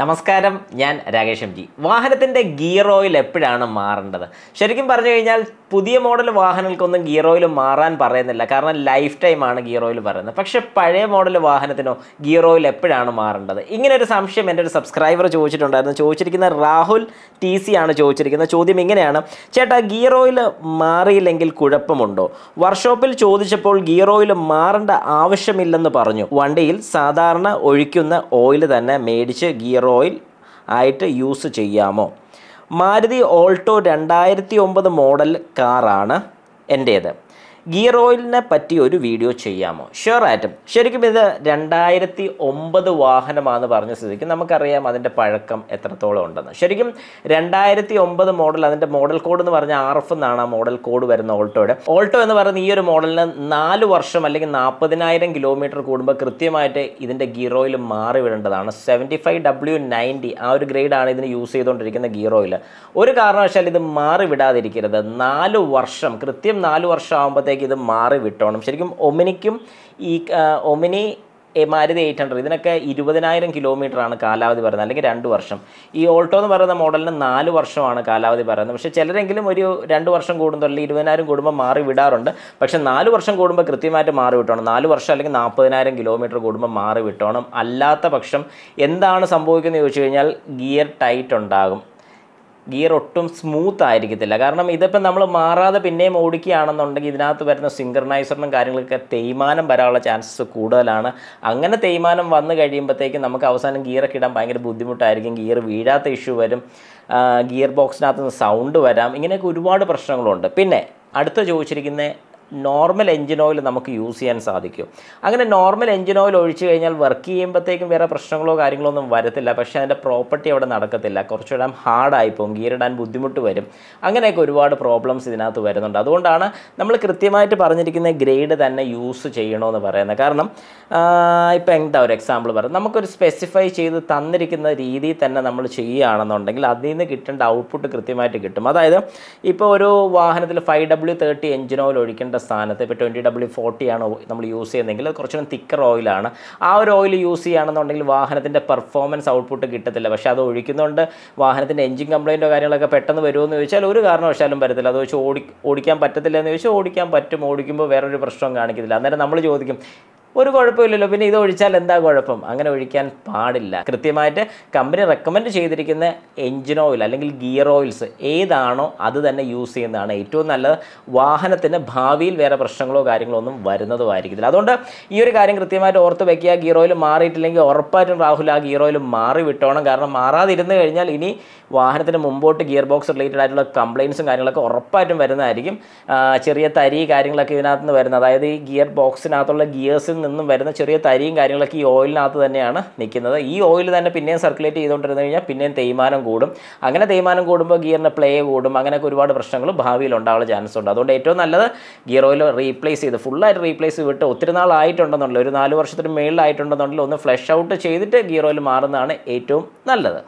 നമസ്കാരം ഞാൻ Rakesh M G വാഹനത്തിൻ്റെ ഗിയർ ഓയിൽ എപ്പോഴാണ് മാറേണ്ടത് ശരിക്കും പറഞ്ഞു കഴിഞ്ഞാൽ പുതിയ മോഡൽ വാഹനങ്ങൾക്കൊന്നും ഗിയർ ഓയിൽ മാറാൻ പറയുന്നില്ല കാരണം ലൈഫ് ടൈം ആണ് ഗിയർ ഓയിൽ പറയുന്നത് പക്ഷേ പഴയ മോഡൽ വാഹനത്തിനോ ഗിയർ ഓയിൽ എപ്പോഴാണ് മാറേണ്ടത് ഇങ്ങനെ ഒരു സംശയം എൻ്റെ ഒരു സബ്സ്ക്രൈബർ ചോദിച്ചിട്ടുണ്ടായിരുന്നു ചോദിച്ചിരിക്കുന്ന രാഹുൽ ടി സി ആണ് ചോദിച്ചിരിക്കുന്നത് ചോദ്യം ഇങ്ങനെയാണ് ചേട്ടാ ഗിയർ ഓയിൽ മാറിയില്ലെങ്കിൽ കുഴപ്പമുണ്ടോ വർക്ക്ഷോപ്പിൽ ചോദിച്ചപ്പോൾ ഗിയർ ഓയിൽ മാറേണ്ട ആവശ്യമില്ലെന്ന് പറഞ്ഞു വണ്ടിയിൽ സാധാരണ ഒഴിക്കുന്ന ഓയിൽ തന്നെ മേടിച്ച് ഗിയർ ഓയിൽ ആയിട്ട് യൂസ് ചെയ്യാമോ മാരുതി ഓൾട്ടോ രണ്ടായിരത്തി ഒമ്പത് മോഡൽ കാറാണ് എൻ്റേത് ഗിയർ ഓയിലിനെ പറ്റി ഒരു വീഡിയോ ചെയ്യാമോ ഷുവർ ആയിട്ടും ശരിക്കും ഇത് രണ്ടായിരത്തി ഒമ്പത് വാഹനമാണെന്ന് പറഞ്ഞ സ്ഥിതിക്ക് നമുക്കറിയാം അതിൻ്റെ പഴക്കം എത്രത്തോളം ഉണ്ടെന്ന് ശരിക്കും രണ്ടായിരത്തി ഒമ്പത് മോഡൽ അതിൻ്റെ മോഡൽ കോഡ് എന്ന് പറഞ്ഞാൽ ആർ എഫ് എന്നാണ് ആ മോഡൽ കോഡ് വരുന്ന ഓൾട്ടോയുടെ ഓൾട്ടോ എന്ന് പറയുന്ന ഈ ഒരു മോഡലിന് നാല് വർഷം അല്ലെങ്കിൽ നാൽപ്പതിനായിരം കിലോമീറ്റർ കൂടുമ്പോൾ കൃത്യമായിട്ട് ഇതിൻ്റെ ഗിയർ ഓയിൽ മാറി വിടേണ്ടതാണ് സെവൻറ്റി ഫൈവ് ഡബ്ല്യു നയൻറ്റി ആ ഒരു ഗ്രേഡാണ് ഇതിന് യൂസ് ചെയ്തുകൊണ്ടിരിക്കുന്ന ഗിയർ ഓയിൽ ഒരു കാരണവശാൽ ഇത് മാറി വിടാതിരിക്കരുത് നാല് വർഷം കൃത്യം നാല് വർഷം ആകുമ്പോഴത്തേക്ക് ഭാഗത്തേക്ക് ഇത് മാറി വിട്ടോണം ശരിക്കും ഒമിനിക്കും ഈ ഒമിനി മാരുതി എയ്റ്റ് ഹൺഡ്രഡ് ഇതിനൊക്കെ ഇരുപതിനായിരം കിലോമീറ്ററാണ് കാലാവധി പറയുന്നത് അല്ലെങ്കിൽ രണ്ട് വർഷം ഈ ഓൾട്ടോ എന്ന് പറയുന്ന മോഡലിന് നാല് വർഷമാണ് കാലാവധി പറയുന്നത് പക്ഷേ ചിലരെങ്കിലും ഒരു രണ്ട് വർഷം കൂടുമ്പോൾ അല്ലെങ്കിൽ ഇരുപതിനായിരം കൂടുമ്പോൾ മാറി വിടാറുണ്ട് പക്ഷേ നാല് വർഷം കൂടുമ്പോൾ കൃത്യമായിട്ട് മാറി വിട്ടോണം നാല് വർഷം അല്ലെങ്കിൽ നാൽപ്പതിനായിരം കിലോമീറ്റർ കൂടുമ്പോൾ മാറി വിട്ടോണം അല്ലാത്ത പക്ഷം എന്താണ് സംഭവിക്കുന്നത് ചോദിച്ചു കഴിഞ്ഞാൽ ഗിയർ ടൈറ്റ് ഉണ്ടാകും ഗിയർ ഒട്ടും സ്മൂത്ത് ആയിരിക്കത്തില്ല കാരണം ഇതിപ്പം നമ്മൾ മാറാതെ പിന്നെയും ഓടിക്കുകയാണെന്നുണ്ടെങ്കിൽ ഇതിനകത്ത് വരുന്ന സിങ്കർണൈസറിനും കാര്യങ്ങളൊക്കെ തേയ്മാനം വരാനുള്ള ചാൻസസ് കൂടുതലാണ് അങ്ങനെ തേയ്മാനം വന്നു കഴിയുമ്പോഴത്തേക്കും നമുക്ക് അവസാനം ഗിയറൊക്കെ ഇടാൻ ഭയങ്കര ബുദ്ധിമുട്ടായിരിക്കും ഗിയർ വീഴാത്ത ഇഷ്യൂ വരും ഗിയർ ബോക്സിനകത്ത് നിന്ന് സൗണ്ട് വരാം ഇങ്ങനെയൊക്കെ ഒരുപാട് പ്രശ്നങ്ങളുണ്ട് പിന്നെ അടുത്ത ചോദിച്ചിരിക്കുന്ന നോർമൽ എൻജിൻ ഓയിൽ നമുക്ക് യൂസ് ചെയ്യാൻ സാധിക്കും അങ്ങനെ നോർമൽ എൻജിൻ ഓയിൽ ഒഴിച്ച് കഴിഞ്ഞാൽ വർക്ക് ചെയ്യുമ്പോഴത്തേക്കും വേറെ പ്രശ്നങ്ങളോ കാര്യങ്ങളോ ഒന്നും വരത്തില്ല പക്ഷേ അതിൻ്റെ പ്രോപ്പർട്ടി അവിടെ നടക്കത്തില്ല കുറച്ചുകൂടെ ഹാർഡായി പോകും ഗീറിടാൻ ബുദ്ധിമുട്ട് വരും അങ്ങനെയൊക്കെ ഒരുപാട് പ്രോബ്ലംസ് ഇതിനകത്ത് വരുന്നുണ്ട് അതുകൊണ്ടാണ് നമ്മൾ കൃത്യമായിട്ട് പറഞ്ഞിരിക്കുന്ന ഗ്രേഡ് തന്നെ യൂസ് ചെയ്യണമെന്ന് പറയുന്നത് കാരണം ഇപ്പോൾ എന്താ ഒരു എക്സാമ്പിൾ പറയാം നമുക്കൊരു സ്പെസിഫൈ ചെയ്ത് തന്നിരിക്കുന്ന രീതിയിൽ തന്നെ നമ്മൾ ചെയ്യുകയാണെന്നുണ്ടെങ്കിൽ അതിൽ നിന്ന് കിട്ടേണ്ട ഔട്ട്പുട്ട് കൃത്യമായിട്ട് കിട്ടും അതായത് ഇപ്പോൾ ഒരു വാഹനത്തിൽ five W thirty engine oil ഒഴിക്കേണ്ട ലിറ്ററിൻ്റെ സ്ഥാനത്ത് ഇപ്പോൾ ട്വൻറ്റി ഡബ്ല്യു ഫോർട്ടിയാണ് നമ്മൾ യൂസ് ചെയ്യുന്നതെങ്കിൽ അത് കുറച്ചുകൂടി തിക്കർ ഓയിലാണ് ആ ഒരു ഓയിൽ യൂസ് ചെയ്യുകയാണെന്നുണ്ടെങ്കിൽ വാഹനത്തിൻ്റെ പെർഫോമൻസ് ഔട്ട്പുട്ട് കിട്ടത്തില്ല പക്ഷേ അത് ഒഴിക്കുന്നതുകൊണ്ട് വാഹനത്തിൻ്റെ എഞ്ചിൻ കംപ്ലയിൻറ്റോ കാര്യങ്ങളൊക്കെ പെട്ടെന്ന് വരുമെന്ന് ചോദിച്ചാൽ ഒരു കാരണവശാലും വരത്തില്ല അത് വെച്ച് ഓടി ഓടിക്കാൻ പറ്റത്തില്ല എന്ന് ചോദിച്ചാൽ ഓടിക്കാൻ പറ്റും ഓടിക്കുമ്പോൾ വേറൊരു പ്രശ്നവും കാണിക്കത്തില്ല അന്നേരം നമ്മൾ ചോദിക്കും ഒരു കുഴപ്പമില്ലല്ലോ പിന്നെ ഇത് ഒഴിച്ചാൽ എന്താ കുഴപ്പം അങ്ങനെ ഒഴിക്കാൻ പാടില്ല കൃത്യമായിട്ട് കമ്പനി റെക്കമെൻഡ് ചെയ്തിരിക്കുന്ന എൻജിൻ ഓയിൽ അല്ലെങ്കിൽ ഗിയർ ഓയിൽസ് ഏതാണോ അത് തന്നെ യൂസ് ചെയ്യുന്നതാണ് ഏറ്റവും നല്ലത് വാഹനത്തിന് ഭാവിയിൽ വേറെ പ്രശ്നങ്ങളോ കാര്യങ്ങളോ ഒന്നും ആയിരിക്കില്ല അതുകൊണ്ട് ഈ ഒരു കാര്യം കൃത്യമായിട്ട് ഓർത്ത് വെക്കുക ഗിയർ ഓയിൽ മാറിയിട്ടില്ലെങ്കിൽ ഉറപ്പായിട്ടും രാഹുൽ ആ ഗിയർ ഓയിൽ മാറി വിട്ടോണം കാരണം മാറാതിരുന്നു കഴിഞ്ഞാൽ ഇനി വാഹനത്തിന് മുമ്പോട്ട് ഗിയർ ബോക്സ് റിലേറ്റഡ് ആയിട്ടുള്ള കംപ്ലയിൻസും കാര്യങ്ങളൊക്കെ ഉറപ്പായിട്ടും വരുന്നതായിരിക്കും ചെറിയ തരി കാര്യങ്ങളൊക്കെ ഇതിനകത്ത് നിന്ന് വരുന്നത് അതായത് ഈ ഗിയർ ബോക്സിനകത്തുള്ള ഗിയേഴ്സിൽ നിന്നും വരുന്ന ചെറിയ തരിയും കാര്യങ്ങളൊക്കെ ഈ ഓയിലിനകത്ത് തന്നെയാണ് നിൽക്കുന്നത് ഈ ഓയിൽ തന്നെ പിന്നെയും സർക്കുലേറ്റ് ചെയ്തുകൊണ്ടിരുന്നു കഴിഞ്ഞാൽ പിന്നെയും തേയ്മാനം കൂടും അങ്ങനെ തേയ്മാനം കൂടുമ്പോൾ ഗിയറിൻ്റെ പ്ലേ കൂടും അങ്ങനെയൊക്കെ ഒരുപാട് പ്രശ്നങ്ങൾ ഭാവിയിൽ ഉണ്ടാവുള്ള ചാൻസ് ഉണ്ട് അതുകൊണ്ട് ഏറ്റവും നല്ലത് ഗിയർ ഓയിൽ റീപ്ലേസ് ചെയ്ത് ഫുള്ളായിട്ട് റീപ്ലേസ് വിട്ട് ഒത്തിരി നാളായിട്ടുണ്ടെന്നുണ്ടല്ലോ ഒരു നാല് വർഷത്തിന് മേളിലായിട്ടുണ്ടെന്നുണ്ടെങ്കിൽ ഒന്ന് ഫ്ലഷ് ഔട്ട് ചെയ്തിട്ട് ഗിയർ ഓയിൽ മാറുന്നതാണ് ഏറ്റവും നല്ലത്